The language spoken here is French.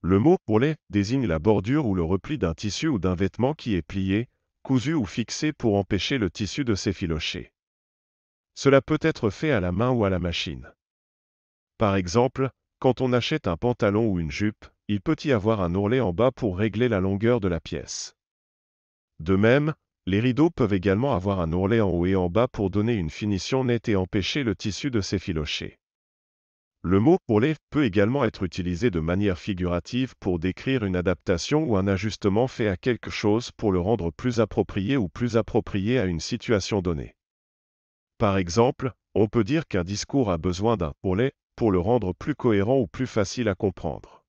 Le mot ourlet désigne la bordure ou le repli d'un tissu ou d'un vêtement qui est plié, cousu ou fixé pour empêcher le tissu de s'effilocher. Cela peut être fait à la main ou à la machine. Par exemple, quand on achète un pantalon ou une jupe, il peut y avoir un ourlet en bas pour régler la longueur de la pièce. De même, les rideaux peuvent également avoir un ourlet en haut et en bas pour donner une finition nette et empêcher le tissu de s'effilocher. Le mot les peut également être utilisé de manière figurative pour décrire une adaptation ou un ajustement fait à quelque chose pour le rendre plus approprié ou plus approprié à une situation donnée. Par exemple, on peut dire qu'un discours a besoin d'un pourlet pour le rendre plus cohérent ou plus facile à comprendre.